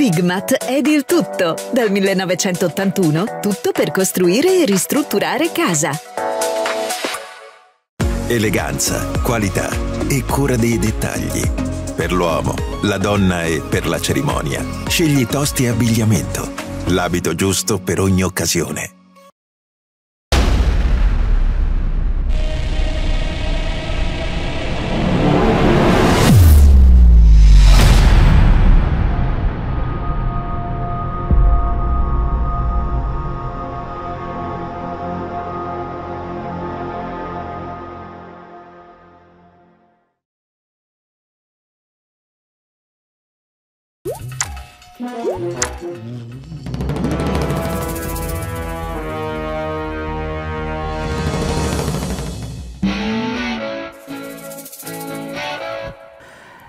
Bigmat è il tutto. Dal 1981, tutto per costruire e ristrutturare casa. Eleganza, qualità e cura dei dettagli. Per l'uomo, la donna e per la cerimonia. Scegli tosti e abbigliamento. L'abito giusto per ogni occasione.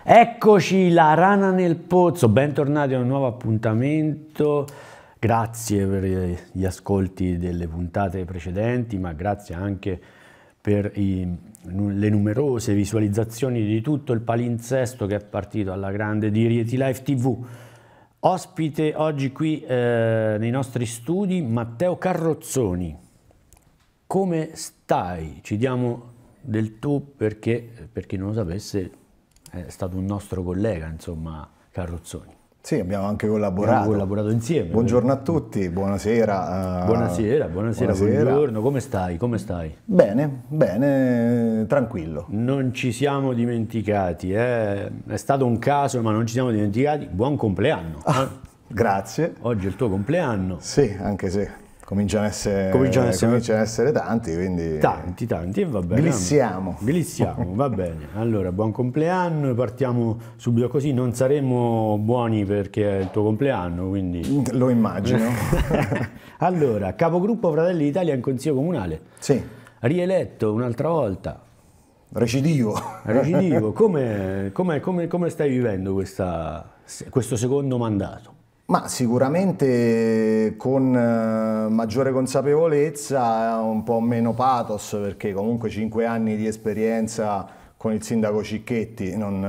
Eccoci, la rana nel pozzo, bentornati a un nuovo appuntamento, grazie per eh, gli ascolti delle puntate precedenti, ma grazie anche per i, le numerose visualizzazioni di tutto il palinsesto che è partito alla grande di Rieti Live TV. Ospite oggi qui eh, nei nostri studi Matteo Carrozzoni. Come stai? Ci diamo del tu perché, eh, per chi non lo sapesse, è stato un nostro collega, insomma, Carrozzoni. Sì, abbiamo anche collaborato. Abbiamo collaborato insieme. Buongiorno a tutti, buonasera. Eh, buonasera, buonasera, buonasera, buongiorno. Come stai? Come stai? Bene, bene, tranquillo. Non ci siamo dimenticati, eh? è stato un caso, ma non ci siamo dimenticati. Buon compleanno. Ah, eh. grazie. Oggi è il tuo compleanno. Sì, anche se cominciano a essere, cominciano a essere, cominciano a essere tanti, quindi... Tanti, tanti, e va bene. Glissiamo. Glissiamo, va bene. Allora, buon compleanno, partiamo subito così, non saremo buoni perché è il tuo compleanno, quindi... Lo immagino. allora, capogruppo Fratelli d'Italia in Consiglio Comunale. Sì. Rieletto un'altra volta. Recidivo. Recidivo. Come, come, come, come stai vivendo questa, questo secondo mandato? Ma sicuramente con eh, maggiore consapevolezza, un po' meno pathos, perché comunque cinque anni di esperienza con il sindaco Cicchetti non,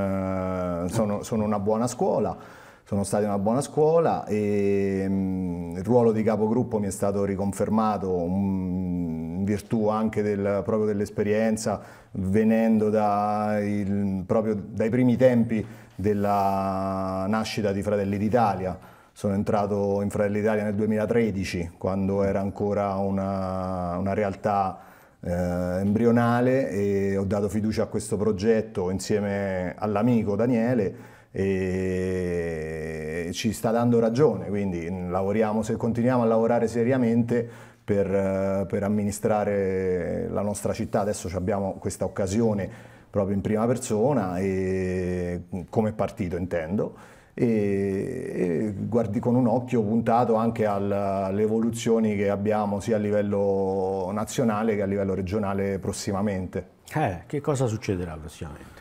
eh, sono, sono, una buona scuola, sono stati una buona scuola e mm, il ruolo di capogruppo mi è stato riconfermato mm, in virtù anche del, proprio dell'esperienza, venendo da il, proprio dai primi tempi della nascita di Fratelli d'Italia sono entrato in Fratelli d'Italia nel 2013, quando era ancora una, una realtà eh, embrionale e ho dato fiducia a questo progetto insieme all'amico Daniele e ci sta dando ragione, quindi mm, lavoriamo, se continuiamo a lavorare seriamente per, eh, per, amministrare la nostra città. Adesso abbiamo questa occasione proprio in prima persona e mm, come partito intendo e, guardi con un occhio puntato anche alle evoluzioni che abbiamo sia a livello nazionale che a livello regionale prossimamente. Eh, che cosa succederà prossimamente?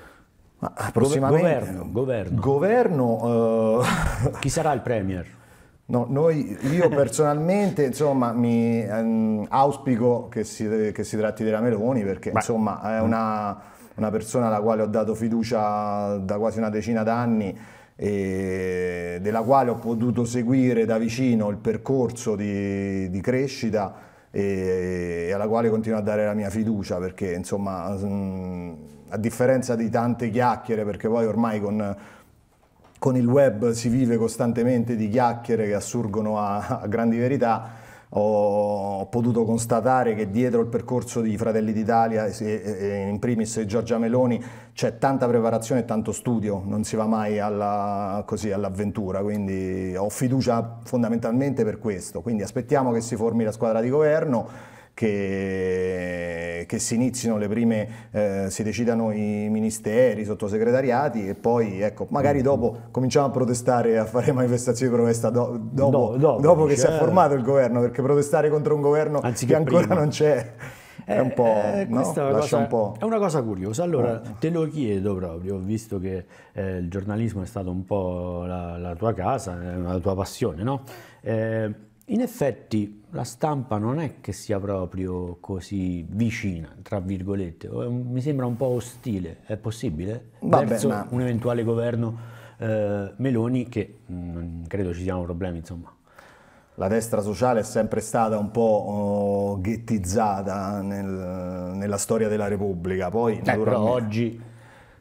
Ma, prossimamente governo, governo. governo eh... Chi sarà il Premier? No, noi, io personalmente insomma, mi, ehm, auspico che si, che si, tratti della Meloni perché Beh. insomma, è una, una persona alla quale ho dato fiducia da quasi una decina d'anni eh, della quale ho potuto seguire da vicino il percorso di, di crescita e, e, alla quale continuo a dare la mia fiducia perché insomma mm, a differenza di tante chiacchiere perché poi ormai con con il web si vive costantemente di chiacchiere che assurgono a, a grandi verità, ho potuto constatare che dietro il percorso di Fratelli d'Italia, in primis Giorgia Meloni, c'è tanta preparazione e tanto studio, non si va mai all'avventura, quindi ho fiducia fondamentalmente per questo, quindi aspettiamo che si formi la squadra di governo che, che si inizino le prime, eh, si decidano i ministeri, i sottosegretariati e poi ecco, magari mm-hmm. dopo cominciamo a protestare, a fare manifestazioni di protesta do, dopo, no, dopo, dopo che si certo. è formato il governo, perché protestare contro un governo Anziché che ancora prima. non c'è è un po', eh, eh no? è, una cosa, un po'. è una cosa curiosa. Allora eh. te lo chiedo proprio, visto che eh, il giornalismo è stato un po' la, la tua casa, eh, la tua passione, no? Eh, in effetti la stampa non è che sia proprio così vicina, tra virgolette, mi sembra un po' ostile, è possibile? Vabbè, Verso ma... un eventuale governo eh, Meloni che mm, non credo ci siano problemi, insomma. La destra sociale è sempre stata un po' oh, ghettizzata nel, nella storia della Repubblica, poi eh, naturalmente... oggi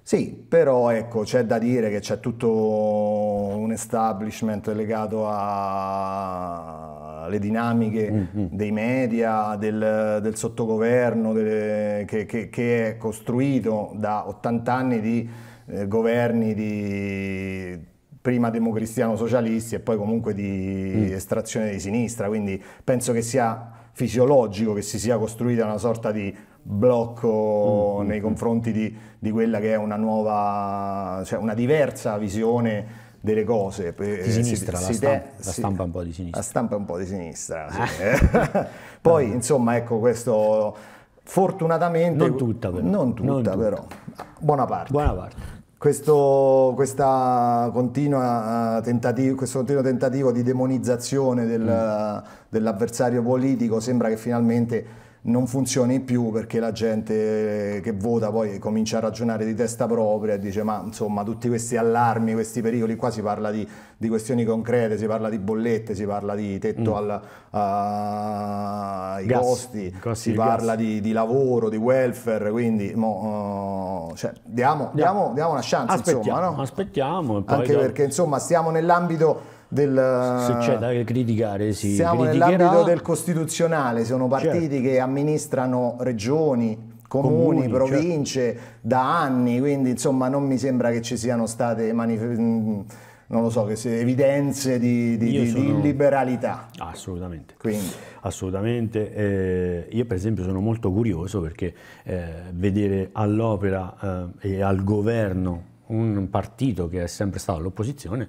sì, però ecco, c'è da dire che c'è tutto un establishment legato a le dinamiche mm-hmm. dei media, del, del sottogoverno delle, che, che, che, è costruito da 80 anni di eh, governi di prima democristiano-socialisti e poi comunque di mm. estrazione di sinistra, quindi penso che sia fisiologico che si sia costruita una sorta di blocco mm-hmm. nei confronti di, di, quella che è una nuova, cioè una diversa visione delle cose. Eh, di sinistra, si, la, si stampa, de- la, stampa, un po' di sinistra. La stampa un po' di sinistra, ah. sì. Eh. Poi, no. insomma, ecco questo... Fortunatamente... Non tutta però. Non tutta, non tutta. però. Buona parte. Buona parte. Questo, eh, continuo tentativo di demonizzazione del, mm. dell'avversario politico sembra che finalmente non funzioni più perché la gente che vota poi comincia a ragionare di testa propria e dice ma insomma tutti questi allarmi, questi pericoli, qua si parla di, di questioni concrete, si parla di bollette, si parla di tetto mm. al, a, ai gas, costi, costi, si parla di, di, lavoro, di welfare, quindi mo, uh, cioè, diamo, diamo, diamo, una chance aspettiamo, insomma, no? aspettiamo anche diamo. perché insomma stiamo nell'ambito del... Se c'è da criticare, sì. Siamo criticherà. nell'ambito del costituzionale, sono certo. partiti certo. che amministrano regioni, comuni, comuni certo. province certo. da anni, quindi insomma non mi sembra che ci siano state manifestazioni non lo so, che se, evidenze di, di, sono... di liberalità. Assolutamente. Quindi. Assolutamente. Eh, io per esempio sono molto curioso perché eh, vedere all'opera eh, e al governo un partito che è sempre stato all'opposizione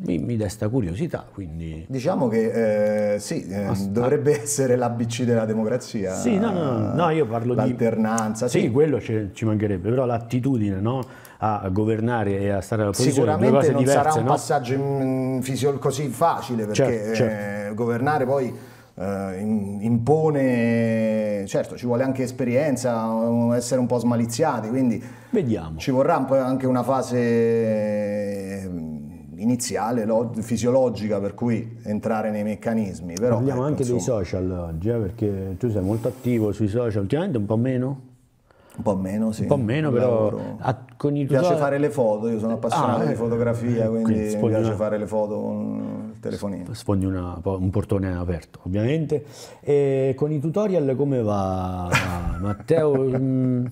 mi, mi desta curiosità. Quindi... Diciamo che eh, sì, eh, dovrebbe essere l'ABC della democrazia. Sì, no, no, no, io parlo di... L'alternanza. Sì, sì, quello ci mancherebbe, però l'attitudine, no? a governare e a stare alla posizione sicuramente non sarà un no? passaggio in, in, così facile perché certo, eh, certo. Eh, governare poi eh, impone certo ci vuole anche esperienza essere un po' smaliziati quindi vediamo ci vorrà anche una fase iniziale, fisiologica, per cui entrare nei meccanismi. Però, Parliamo ecco, anche insomma. dei social oggi, eh, perché tu sei molto attivo sui social, ultimamente un po' meno. Un po' meno, sì. Un po' meno, però... A, con il piace fare le foto, io sono appassionato ah, di eh, fotografia, quindi, quindi mi piace una... fare le foto con il telefonino. Sfondi una, un portone aperto, ovviamente. E con i tutorial come va Matteo? Mm,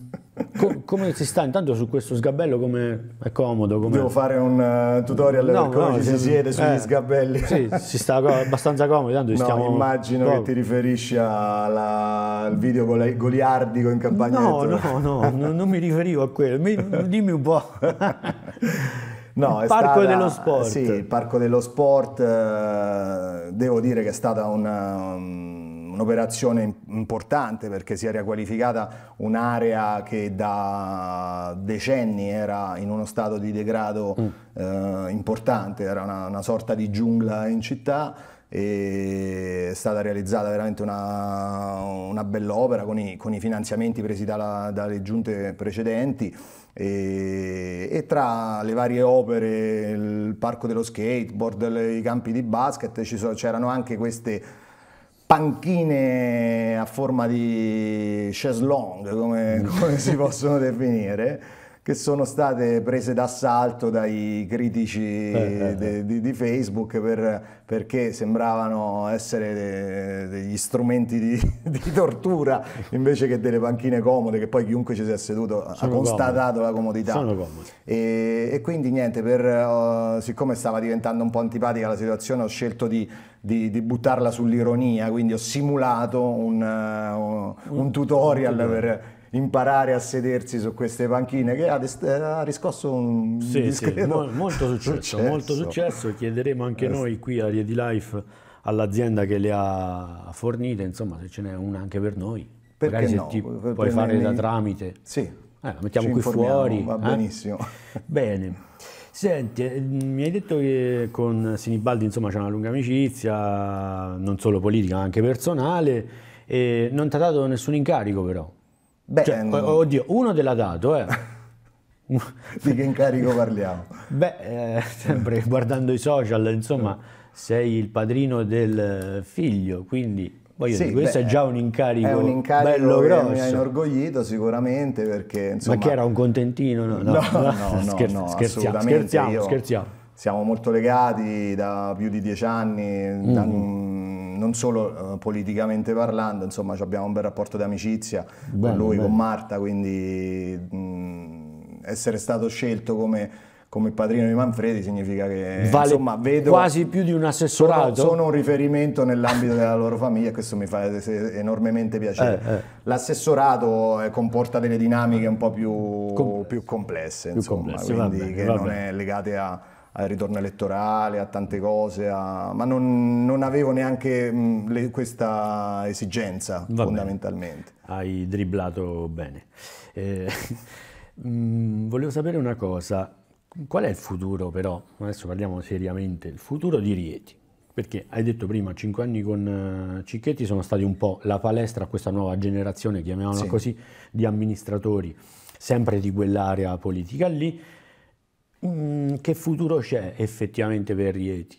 Co- come si sta intanto su questo sgabello? Come è comodo? Com'è? Devo fare un uh, tutorial no, per come no, si, si siede sugli eh, sgabelli. Sì, si sta abbastanza comodo. Tanto no, stiamo immagino poco. che ti riferisci alla, al video gole- goliardico in campagna. No, no, no, no, non mi riferivo a quello. Mi, dimmi un po'. No, il parco stata, dello sport. Sì, il parco dello sport, eh, devo dire che è stata una, um, un'operazione importante perché si era qualificata un'area che da decenni era in uno stato di degrado mm. eh, importante, era una, una sorta di giungla in città è stata realizzata veramente una, una opera con i, con i, finanziamenti presi dalla, dalle giunte precedenti e, e, tra le varie opere, il parco dello skateboard, i campi di basket, c'erano anche queste panchine a forma di chaise longue, come, come si possono definire, che sono state prese d'assalto dai critici eh, eh, eh, de, di, di, Facebook per, perché sembravano essere de, degli strumenti di, di, tortura invece che delle panchine comode che poi chiunque ci sia seduto sono ha constatato comodi. la comodità. Sono e, e, quindi niente, per, uh, siccome stava diventando un po' antipatica la situazione ho scelto di, di buttarla sull'ironia, quindi ho simulato un, uh, un, un tutorial un per imparare a sedersi su queste panchine che ha, eh, ha riscosso un sì, discreto sì, molto successo, successo, molto successo chiederemo anche eh noi qui a Riedi Life all'azienda che le ha fornite insomma se ce n'è una anche per noi perché Magari no? Ti per puoi fare da tramite sì eh, mettiamo Ci qui fuori va eh? bene Senti, eh, mi hai detto che con Sinibaldi insomma c'è una lunga amicizia, non solo politica ma anche personale, e non ti ha dato nessun incarico però. Beh, cioè, ehm... Oddio, uno te l'ha dato, eh. di che incarico parliamo? Beh, eh, sempre guardando i social, insomma, sei il padrino del figlio, quindi... Voglio sì, dire, questo beh, è già un incarico, è un incarico bello che grosso. mi ha inorgoglito sicuramente perché insomma... Ma che era un contentino? No, no, no, no, no, scher- no scherziamo, scherziamo, scherziamo. Siamo molto legati da più di dieci anni, mm. da, non solo eh, politicamente parlando, insomma abbiamo un bel rapporto di amicizia con lui, bene. con Marta, quindi mh, essere stato scelto come, come padrino di Manfredi significa che vale insomma, vedo, quasi più di un assessorato. Sono, sono un riferimento nell'ambito della loro famiglia e questo mi fa enormemente piacere. Eh, eh. L'assessorato eh, comporta delle dinamiche un po' più, Com più complesse, più insomma, complesse, quindi vabbè, che vabbè. non è legate a al ritorno elettorale, a tante cose, a... ma non, non, avevo neanche mh, mm, le, questa esigenza Va fondamentalmente. Bene. Hai dribblato bene. Eh, mh, mm, volevo sapere una cosa, qual è il futuro però, adesso parliamo seriamente, il futuro di Rieti? Perché hai detto prima, cinque anni con eh, Cicchetti sono stati un po' la palestra a questa nuova generazione, chiamiamola sì. così, di amministratori, sempre di quell'area politica lì, Mm, che futuro c'è effettivamente per Rieti?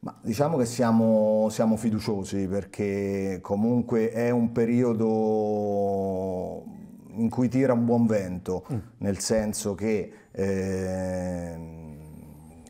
Ma diciamo che siamo, siamo fiduciosi perché comunque è un periodo in cui tira un buon vento, mm. nel senso che eh,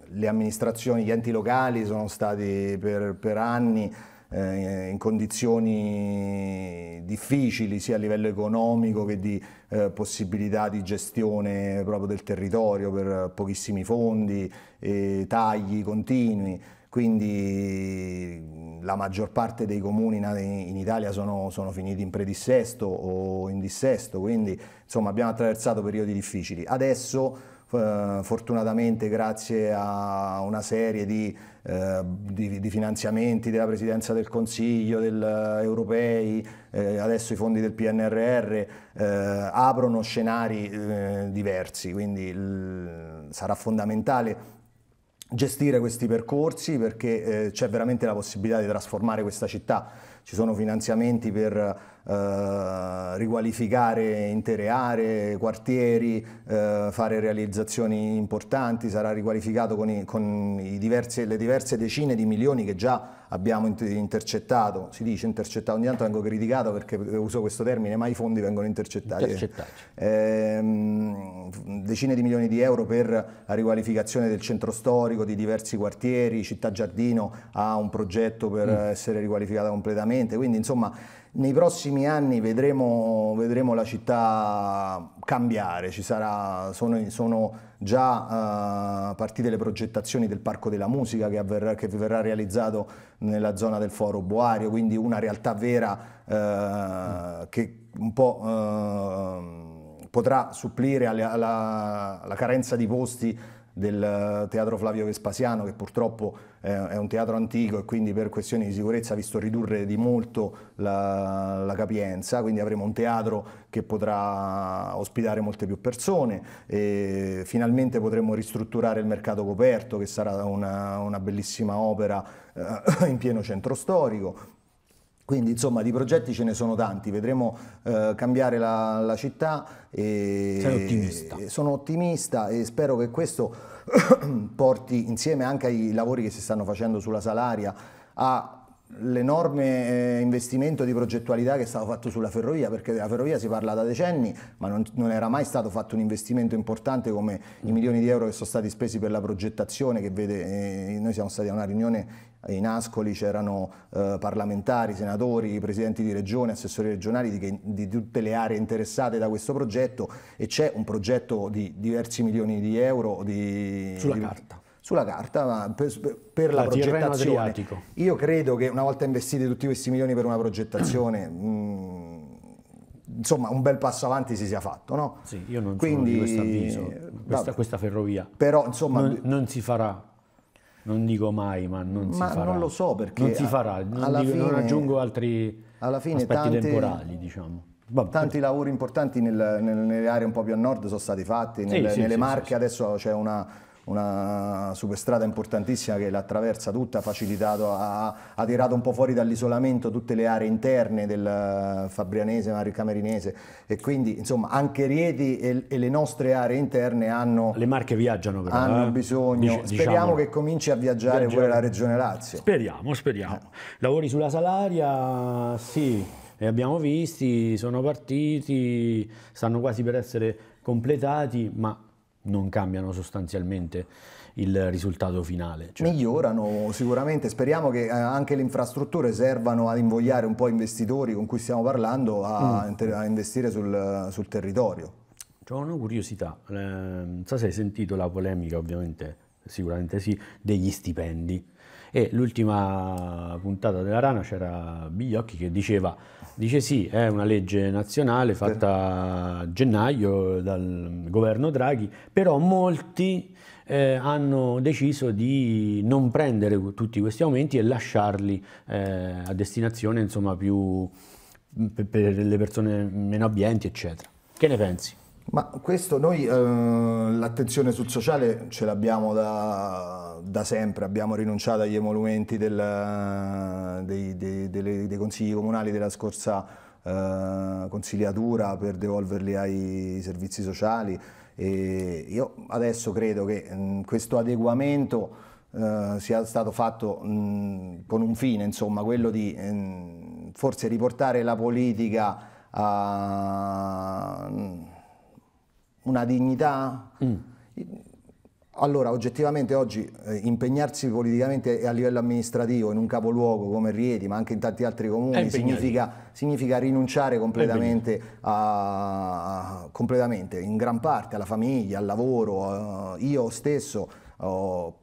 le amministrazioni, gli enti locali sono stati per, per anni eh, in condizioni difficili sia a livello economico che di eh, possibilità di gestione proprio del territorio per pochissimi fondi, eh, tagli continui. Quindi la maggior parte dei comuni in Italia sono, sono finiti in predissesto o in dissesto, quindi insomma abbiamo attraversato periodi difficili. Adesso fortunatamente grazie a una serie di, eh, di, di finanziamenti della Presidenza del Consiglio, del, eh, europei, eh, adesso i fondi del PNRR, eh, aprono scenari eh, diversi, quindi il, sarà fondamentale gestire questi percorsi perché eh, c'è veramente la possibilità di trasformare questa città, ci sono finanziamenti per eh, riqualificare intere aree, quartieri, eh, fare realizzazioni importanti, sarà riqualificato con, i, con i diversi, le diverse decine di milioni che già abbiamo intercettato, si dice intercettato, ogni tanto vengo criticato perché uso questo termine, ma i fondi vengono intercettati. Eh, decine di milioni di euro per la riqualificazione del centro storico, di diversi quartieri, Città Giardino ha un progetto per mm. essere riqualificata completamente, quindi insomma nei prossimi anni vedremo, vedremo la città cambiare, sarà, sono, sono, già uh, partite le progettazioni del Parco della Musica che, avverrà, che verrà realizzato nella zona del Foro Boario, quindi una realtà vera uh, che un po' uh, potrà supplire alla, alla, alla carenza di posti del teatro Flavio Vespasiano, che purtroppo è un teatro antico e quindi per questioni di sicurezza ha visto ridurre di molto la, la, capienza, quindi avremo un teatro che potrà ospitare molte più persone e finalmente potremo ristrutturare il mercato coperto che sarà una, una bellissima opera eh, in pieno centro storico quindi insomma di progetti ce ne sono tanti, vedremo eh, cambiare la, la città. E, Sei ottimista. E sono ottimista e spero che questo porti insieme anche ai lavori che si stanno facendo sulla Salaria a l'enorme eh, investimento di progettualità che è stato fatto sulla ferrovia, perché della ferrovia si parla da decenni, ma non, non, era mai stato fatto un investimento importante come i milioni di euro che sono stati spesi per la progettazione, che vede, eh, noi siamo stati a una riunione in Ascoli, c'erano eh, parlamentari, senatori, presidenti di regione, assessori regionali di, di tutte le aree interessate da questo progetto e c'è un progetto di diversi milioni di euro di, sulla di, carta sulla carta ma per, per la, la progettazione. Adriatico. Io credo che una volta investiti tutti questi milioni per una progettazione... mh, mm, insomma un bel passo avanti si sia fatto. No? Sì, io non Quindi, questo avviso, questa, questa, ferrovia. Però insomma... Non, non, si farà. Non dico mai, ma non si ma farà. non lo so perché... Non si farà, non, dico, fine, non aggiungo altri alla fine aspetti tante, temporali, diciamo. Vabbè. Tanti lavori importanti nel, nel, nelle aree un po' più a nord sono stati fatti, nel, sì, sì, nelle Marche adesso c'è una una superstrada importantissima che l'attraversa tutta, ha facilitato, ha, ha, tirato un po' fuori dall'isolamento tutte le aree interne del eh, Fabrianese, Maricamerinese e quindi insomma anche Rieti e, e, le nostre aree interne hanno... Le marche viaggiano però. Hanno eh? bisogno, Dic speriamo diciamo. che cominci a viaggiare, pure la regione Lazio. Speriamo, speriamo. Eh. Lavori sulla salaria, sì. li abbiamo visti, sono partiti, stanno quasi per essere completati, ma non cambiano sostanzialmente il risultato finale. Cioè. Migliorano sicuramente, speriamo che eh, anche le infrastrutture servano ad invogliare un po' investitori con cui stiamo parlando a, mm. a investire sul, sul territorio. C'è una curiosità, eh, non so se hai sentito la polemica, ovviamente, sicuramente sì, degli stipendi e l'ultima puntata della Rana c'era Bigliocchi che diceva dice sì, è una legge nazionale fatta a gennaio dal governo Draghi, però molti eh, hanno deciso di non prendere tutti questi aumenti e lasciarli eh, a destinazione insomma, più per, le persone meno abbienti, eccetera. Che ne pensi? Ma questo noi eh, l'attenzione sul sociale ce l'abbiamo da da sempre abbiamo rinunciato agli emolumenti del, dei, dei, dei, dei, consigli comunali della scorsa eh, consigliatura per devolverli ai servizi sociali e io adesso credo che mh, mm, questo adeguamento eh, sia stato fatto mh, mm, con un fine, insomma, quello di mh, mm, forse riportare la politica a una dignità. Mm allora, oggettivamente oggi eh, impegnarsi politicamente a livello amministrativo in un capoluogo come Rieti, ma anche in tanti altri comuni, significa, significa, rinunciare completamente, a, completamente, in gran parte, alla famiglia, al lavoro. Uh, io stesso uh,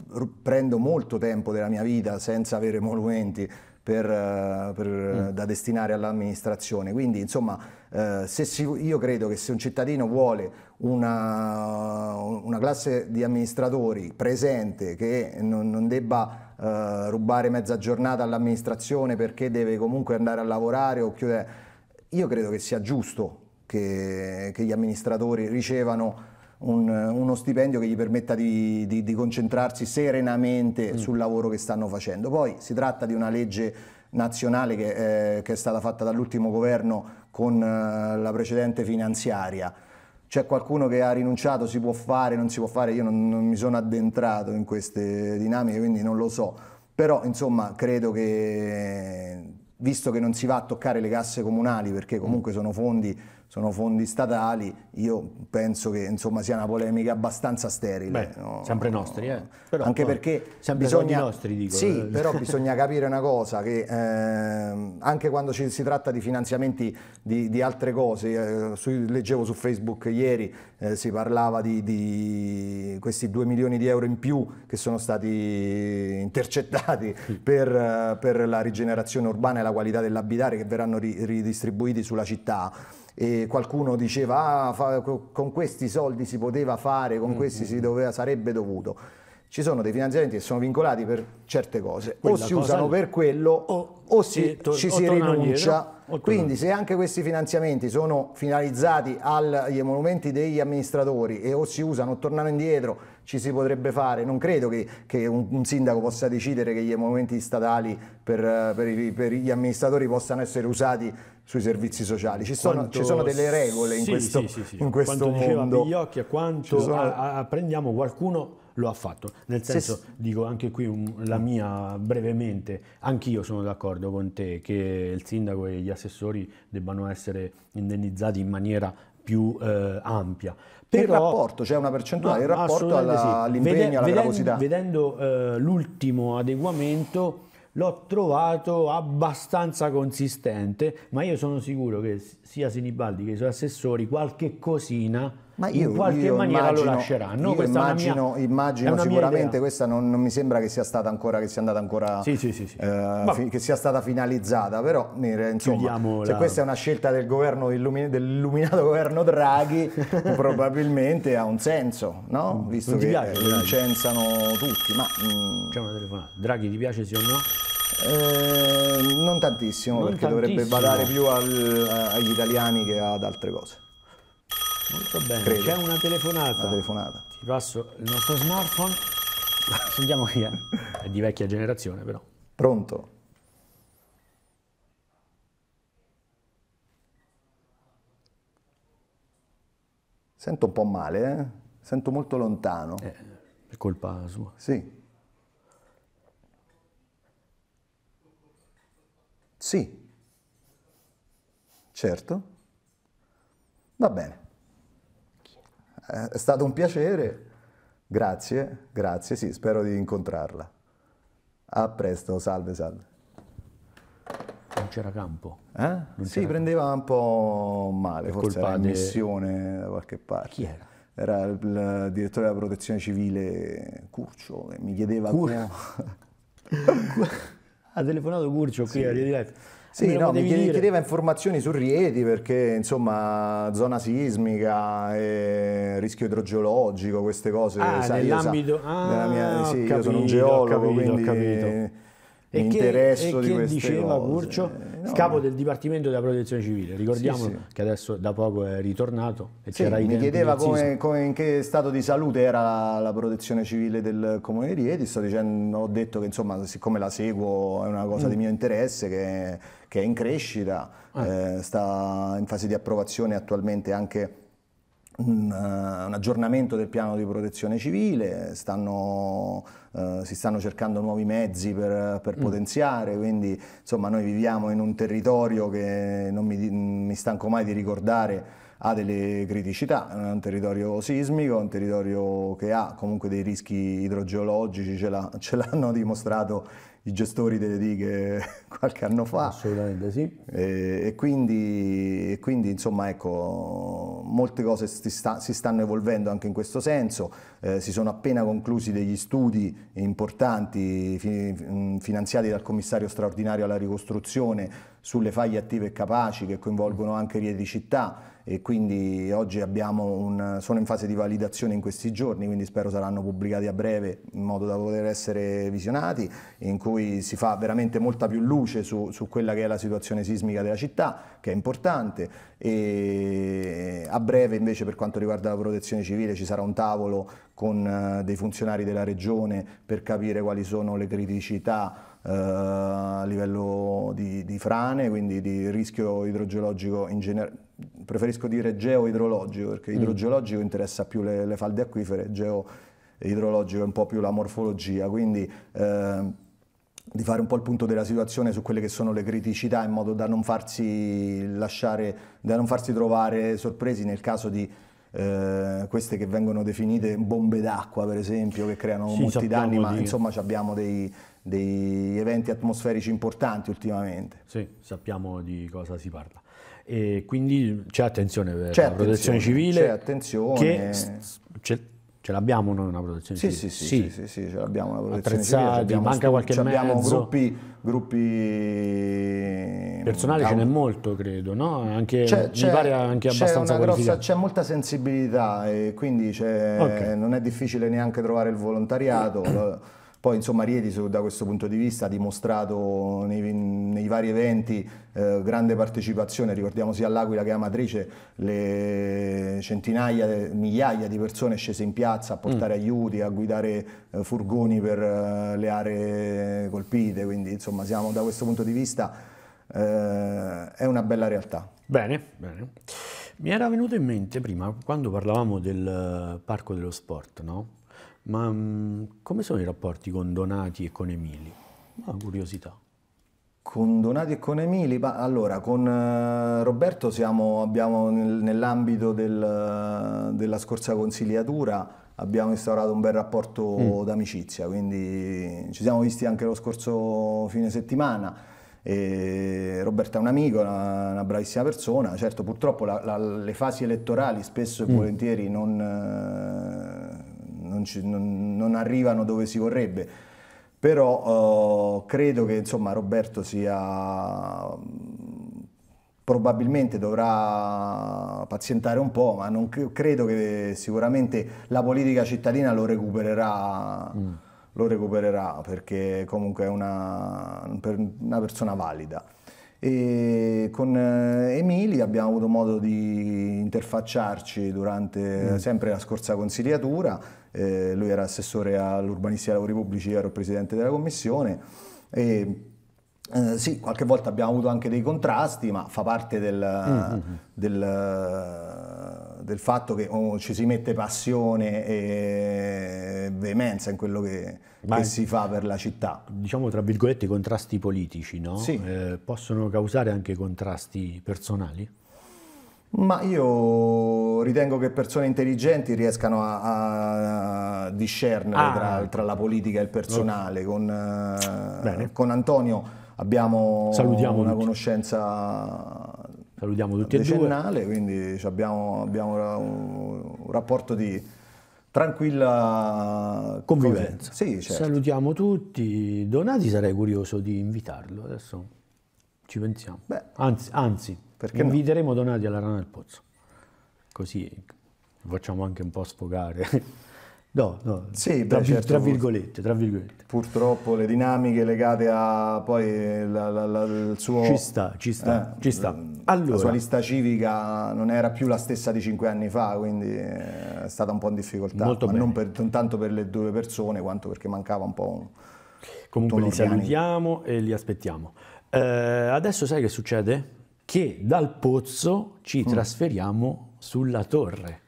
prendo molto tempo della mia vita senza avere monumenti per, uh, per, mm. da destinare all'amministrazione. Quindi, insomma eh, si, io credo che se un cittadino vuole una, una classe di amministratori presente che non, non debba eh, rubare mezza giornata all'amministrazione perché deve comunque andare a lavorare o chiudere, io credo che sia giusto che, che gli amministratori ricevano un, uno stipendio che gli permetta di, di, di concentrarsi serenamente mm. sul lavoro che stanno facendo. Poi si tratta di una legge nazionale che, eh, che è stata fatta dall'ultimo governo con eh, la precedente finanziaria. C'è qualcuno che ha rinunciato, si può fare, non si può fare, io non, non mi sono addentrato in queste dinamiche, quindi non lo so. Però insomma credo che, visto che non si va a toccare le casse comunali, perché comunque sono fondi sono fondi statali, io penso che insomma, sia una polemica abbastanza sterile. Beh, no? Sempre nostri, eh. Però, Anche perché bisogna... Nostri, dico. Sì, eh. però bisogna capire una cosa, che eh, anche quando ci, si tratta di finanziamenti di, di altre cose, eh, su, leggevo su Facebook ieri, eh, si parlava di, di, questi 2 milioni di euro in più che sono stati intercettati per, eh, per la rigenerazione urbana e la qualità dell'abitare che verranno ri, ridistribuiti sulla città e qualcuno diceva ah, fa, con questi soldi si poteva fare, con mm-hmm. questi mm, si mm. doveva, sarebbe dovuto. Ci sono dei finanziamenti che sono vincolati per certe cose, Quella o si cosa usano lì. per quello o, o si, to- ci o rinuncia. Quindi se anche questi finanziamenti sono finalizzati agli emolumenti degli amministratori e o si usano tornano indietro ci si potrebbe fare. Non credo che, che un, un, sindaco possa decidere che gli emolumenti statali per, per, i, per gli amministratori possano essere usati sui servizi sociali. Ci sono, quanto, ci sono delle regole in questo, sì, sì, sì. In questo quanto mondo. Quanto diceva Bigliocchia, quanto sono... a, a, prendiamo qualcuno lo ha fatto. Nel senso, sì, dico anche qui un, la mia brevemente, anch'io sono d'accordo con te che il sindaco e gli assessori debbano essere indennizzati in maniera più eh, ampia, per il rapporto, c'è cioè una percentuale, no, il rapporto alla, sì. all'impegno, Vede, alla vedendo, gravosità. Vedendo eh, l'ultimo adeguamento l'ho trovato abbastanza consistente, ma io sono sicuro che sia Sinibaldi che i suoi assessori qualche cosina ma io, in qualche io maniera immagino, lo lasceranno. immagino, mia, immagino sicuramente questa non, non, mi sembra che sia stata ancora, che sia andata ancora sì, sì, sì, sì. Eh, che sia stata finalizzata, però insomma, se la... questa è una scelta del governo dell'illuminato governo Draghi, probabilmente ha un senso, no? Mm, Visto che piace, lo incensano tutti. Ma, mm, C'è una telefonata. Draghi ti piace sì o no? Eh, non tantissimo, non perché tantissimo. dovrebbe badare più al, agli italiani che ad altre cose. Molto bene. Credo. C'è una telefonata. Una telefonata. Ti passo il nostro smartphone. Sentiamo chi è. È di vecchia generazione, però. Pronto. Sento un po' male, eh? Sento molto lontano. Eh, è colpa sua. Sì. Sì. Certo. Va bene. Eh, è stato un piacere. Grazie, grazie, sì, spero di incontrarla. A presto, salve, salve. Non c'era campo. Eh? Non sì, prendeva un po' male, forse era in de... missione da qualche parte. Chi era? Era il, il direttore della protezione civile Curcio, e mi chiedeva... Cur... ha telefonato Curcio qui sì. a Radio Live. Sì, no, mi chiedeva dire. informazioni su Rieti perché insomma zona sismica, eh, rischio idrogeologico, queste cose. Ah, sai, nell'ambito... Sa, ah, mia, sì, capito, io sono un geologo, capito, quindi... Capito e l'interesso di queste diceva cose. Curcio, eh, no, capo no. del Dipartimento della Protezione Civile, ricordiamo sì, sì. che adesso da poco è ritornato. E sì, mi chiedeva come, come, in che stato di salute era la, la Protezione Civile del Comune di Rieti, sto dicendo, ho detto che insomma siccome la seguo è una cosa mm. di mio interesse che, che è in crescita, ah. eh, sta in fase di approvazione attualmente anche un, uh, un, aggiornamento del piano di protezione civile, stanno, uh, si stanno cercando nuovi mezzi per, per mm. potenziare, quindi insomma noi viviamo in un territorio che non mi, mi stanco mai di ricordare ha delle criticità, è un territorio sismico, un territorio che ha comunque dei rischi idrogeologici, ce, l'hanno dimostrato i gestori delle dighe qualche anno fa. Assolutamente sì. E, e, quindi, e quindi, insomma, ecco, molte cose si, sta, si, stanno evolvendo anche in questo senso. Eh, si sono appena conclusi degli studi importanti fi, finanziati dal commissario straordinario alla ricostruzione sulle faglie attive e capaci che coinvolgono anche Rieti Città e quindi oggi un, sono in fase di validazione in questi giorni, quindi spero saranno pubblicati a breve in modo da poter essere visionati, in cui si fa veramente molta più luce su, su quella che è la situazione sismica della città, che è importante, e a breve invece per quanto riguarda la protezione civile ci sarà un tavolo con eh, dei funzionari della regione per capire quali sono le criticità eh, a livello di, di frane, quindi di rischio idrogeologico in generale preferisco dire geoidrologico perché mm. idrogeologico interessa più le, le falde acquifere, geoidrologico è un po' più la morfologia, quindi eh, di fare un po' il punto della situazione su quelle che sono le criticità in modo da non farsi, lasciare, da non farsi trovare sorpresi nel caso di eh, queste che vengono definite bombe d'acqua per esempio che creano sì, molti danni ma di... insomma abbiamo dei, dei eventi atmosferici importanti ultimamente. Sì, sappiamo di cosa si parla. E quindi c'è attenzione per eh, c'è la protezione civile. C'è attenzione. Che c'è, ce l'abbiamo noi una protezione sì, civile? Sì, sì, sì, sì, sì, ce l'abbiamo una protezione civile. Attrezzati, manca qualche mezzo. Abbiamo gruppi, gruppi... Personale ce mm, n'è molto, credo, no? Anche, c'è, mi pare anche abbastanza c'è grossa, C'è molta sensibilità e quindi okay. non è difficile neanche trovare il volontariato. Poi insomma Rieti da questo punto di vista ha dimostrato nei, nei vari eventi eh, grande partecipazione, ricordiamo sia all'Aquila che a Matrice le centinaia, migliaia di persone scese in piazza a portare mm. aiuti, a guidare eh, furgoni per eh, le aree colpite, quindi insomma siamo da questo punto di vista eh, è una bella realtà. Bene, bene. Mi era venuto in mente prima quando parlavamo del eh, parco dello sport, no? Ma mh, mm, come sono i rapporti con Donati e con Emili? Una curiosità. Con Donati e con Emili, ma allora con eh, Roberto siamo, abbiamo nel, nell'ambito del, eh, della scorsa consigliatura abbiamo instaurato un bel rapporto mm. d'amicizia, quindi ci siamo visti anche lo scorso fine settimana. E Roberta è un amico, una, una bravissima persona, certo purtroppo la, la, le fasi elettorali spesso e mm. volentieri non... Eh, non, ci, non, non arrivano dove si vorrebbe. Però eh, credo che insomma, Roberto sia mm, probabilmente dovrà pazientare un po', ma non credo che sicuramente la politica cittadina lo recupererà, mm. lo recupererà perché comunque è una, una persona valida. E con eh, Emili abbiamo avuto modo di interfacciarci durante mm. sempre la scorsa consigliatura eh, lui era assessore all'urbanistica e ai lavori pubblici, io ero presidente della commissione e eh, sì, qualche volta abbiamo avuto anche dei contrasti, ma fa parte del, mm-hmm. del, del fatto che oh, ci si mette passione e veemenza in quello che, che, si fa per la città. Diciamo tra virgolette contrasti politici, no? Sì. Eh, possono causare anche contrasti personali? Ma io ritengo che persone intelligenti riescano a, a discernere ah. tra, tra, la politica e il personale. Con, con Antonio abbiamo Salutiamo una tutti. conoscenza Salutiamo tutti decennale, e due. quindi abbiamo, abbiamo un, un rapporto di tranquilla convivenza. Sì, certo. Salutiamo tutti. Donati sarei curioso di invitarlo adesso. Ci pensiamo. Beh, anzi, anzi, perché Inviteremo no? Donati alla Rana del Pozzo, così facciamo anche un po' sfogare. No, no, sì, tra, beh, certo, tra, virgolette, tra, virgolette, Purtroppo le dinamiche legate a poi la, la, la, il suo... Ci sta, ci sta, eh, ci sta. Allora, la sua lista civica non era più la stessa di cinque anni fa, quindi eh, è stata un po' in difficoltà. Molto ma bene. non, per, tanto per le due persone, quanto perché mancava un po' un... Comunque li organico. salutiamo e li aspettiamo. Eh, adesso sai che succede? che dal pozzo ci mm. trasferiamo sulla torre.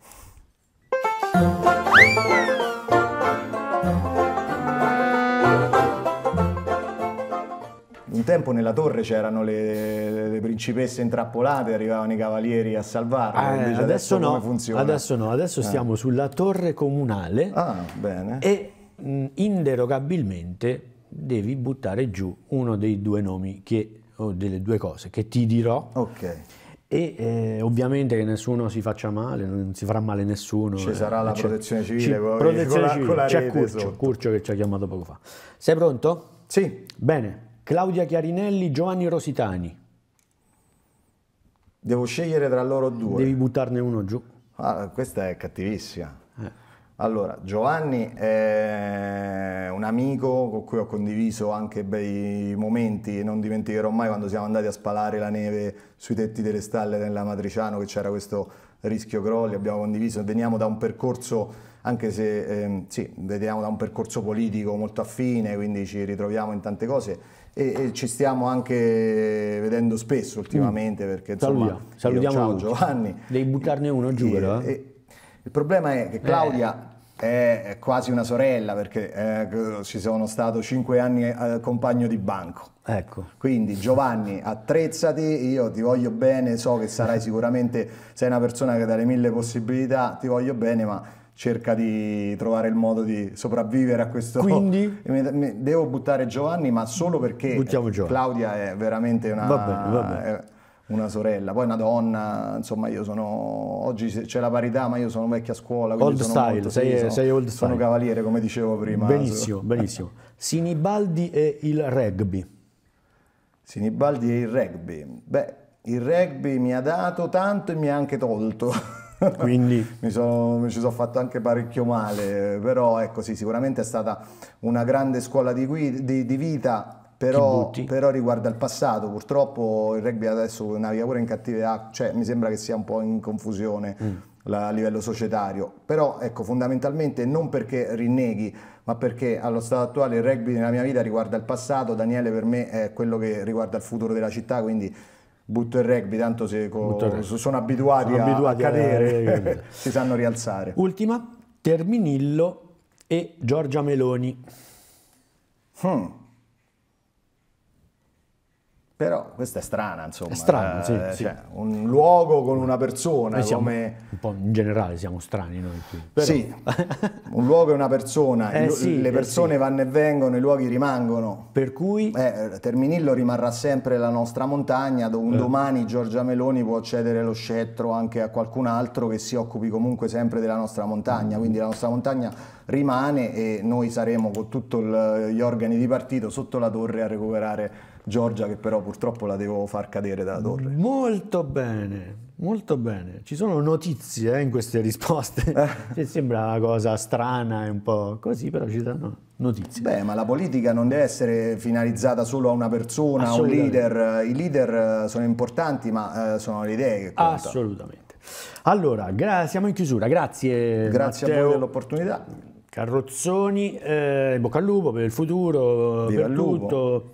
Un tempo nella torre c'erano le, le, principesse intrappolate, arrivavano i cavalieri a salvarle. Eh, adesso, adesso, no, adesso, no, adesso eh. stiamo sulla torre comunale ah, e mm, inderogabilmente devi buttare giù uno dei due nomi che o delle due cose che ti dirò. Ok. E eh, ovviamente che nessuno si faccia male, non si farà male nessuno. Ci sarà eh, la protezione civile, ci, poi, protezione Con la, con la c'è Curcio, Curcio che ci ha chiamato poco fa. Sei pronto? Sì. Bene. Claudia Chiarinelli, Giovanni Rositani. Devo scegliere tra loro due. Devi buttarne uno giù. Ah, questa è cattivissima. Allora, Giovanni è un amico con cui ho condiviso anche bei momenti e non dimenticherò mai quando siamo andati a spalare la neve sui tetti delle stalle Matriciano che c'era questo rischio crolli, abbiamo condiviso, veniamo da un percorso, anche se eh, sì, veniamo da un percorso politico molto affine, quindi ci ritroviamo in tante cose e, e ci stiamo anche vedendo spesso ultimamente mm. perché insomma, Saludiamo, salutiamo ciao Giovanni. Devi buttarne uno giù però. Eh? Il problema è che eh. Claudia eh. è quasi una sorella perché eh, ci sono stato cinque anni eh, compagno di banco. Ecco. Quindi Giovanni, attrezzati, io ti voglio bene, so che sarai sicuramente, sei una persona che dà le mille possibilità, ti voglio bene, ma cerca di trovare il modo di sopravvivere a questo. Quindi devo buttare Giovanni, ma solo perché Claudia è veramente una. Va bene, va bene una sorella, poi una donna, insomma io sono, oggi c'è la parità ma io sono vecchia scuola, old sono style, molto, sei, sono, sei old sono cavaliere come dicevo prima. Benissimo, benissimo. Sinibaldi e il rugby. Sinibaldi e il rugby, beh il rugby mi ha dato tanto e mi ha anche tolto. Quindi mi, sono, mi, ci sono fatto anche parecchio male, però ecco sì, sicuramente è stata una grande scuola di, guida, di, di vita però, però, riguarda il passato, purtroppo il rugby adesso naviga pure in cattive acque, cioè mi sembra che sia un po' in confusione mm. la, a livello societario, però ecco fondamentalmente non perché rinneghi, ma perché allo stato attuale il rugby nella mia vita riguarda il passato, Daniele per me è quello che riguarda il futuro della città, quindi butto il rugby, tanto se rugby. sono abituati, sono a, abituati a, a cadere, eh, si sanno rialzare. Ultima, Terminillo e Giorgia Meloni. Hmm. Però questa è strana, insomma. È strano, sì, eh, sì. Cioè, un luogo con una persona eh, siamo, come... Un po' in generale siamo strani noi qui. Però... Sì, un luogo e una persona, eh, sì, le eh, persone eh, vanno e vengono, i luoghi rimangono. Per cui? Eh, Terminillo rimarrà sempre la nostra montagna, dove un domani Giorgia Meloni può cedere lo scettro anche a qualcun altro che si occupi comunque sempre della nostra montagna, quindi la nostra montagna rimane e noi saremo con tutti gli organi di partito sotto la torre a recuperare Giorgia che però purtroppo la devo far cadere dalla torre. Molto bene, molto bene. Ci sono notizie eh, in queste risposte. cioè, sembra una cosa strana e un po' così, però ci danno notizie. Beh, ma la politica non deve essere finalizzata solo a una persona, a un leader. I leader eh, sono importanti, ma eh, sono le idee che contano. Assolutamente. Allora, gra- siamo in chiusura. Grazie. Grazie Matteo. a voi dell'opportunità. Carrozzoni, eh, bocca al lupo per il futuro, Viva per tutto. Lupo.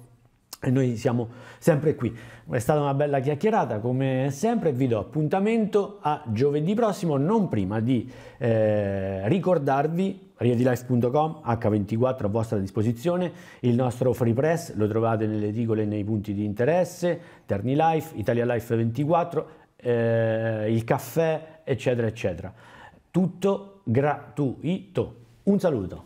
E noi siamo sempre qui. È stata una bella chiacchierata come sempre. Vi do appuntamento a giovedì prossimo, non prima di eh, ricordarvi riedilife.com H24 a vostra disposizione, il nostro free press lo trovate nelle edicole e nei punti di interesse, Terni Life, Italia Life 24, eh, il caffè, eccetera, eccetera. Tutto gratuito. Un saluto.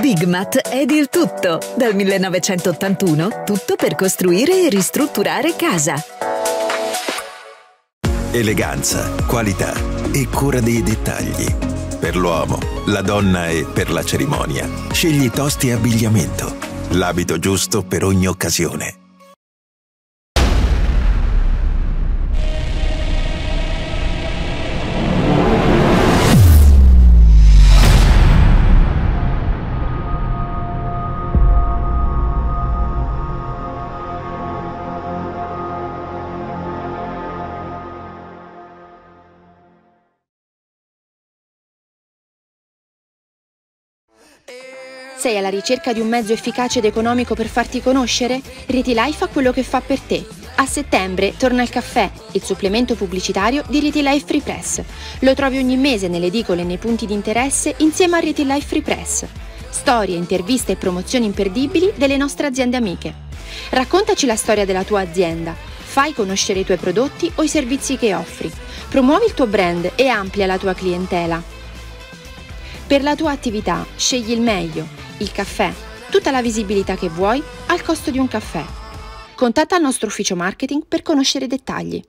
Bigmat è il tutto. Dal 1981 tutto per costruire e ristrutturare casa. Eleganza, qualità e cura dei dettagli. Per l'uomo, la donna e per la cerimonia. Scegli tosti e abbigliamento l'abito giusto per ogni occasione. Sei alla ricerca di un mezzo efficace ed economico per farti conoscere? Reti Life ha quello che fa per te. A settembre torna il caffè, il supplemento pubblicitario di Reti Life Free Press. Lo trovi ogni mese nelle edicole e nei punti di interesse insieme a Reti Life Free Press. Storie, interviste e promozioni imperdibili delle nostre aziende amiche. Raccontaci la storia della tua azienda. Fai conoscere i tuoi prodotti o i servizi che offri. Promuovi il tuo brand e amplia la tua clientela. Per la tua attività scegli il meglio il caffè, tutta la visibilità che vuoi al costo di un caffè. Contatta il nostro ufficio marketing per conoscere i dettagli.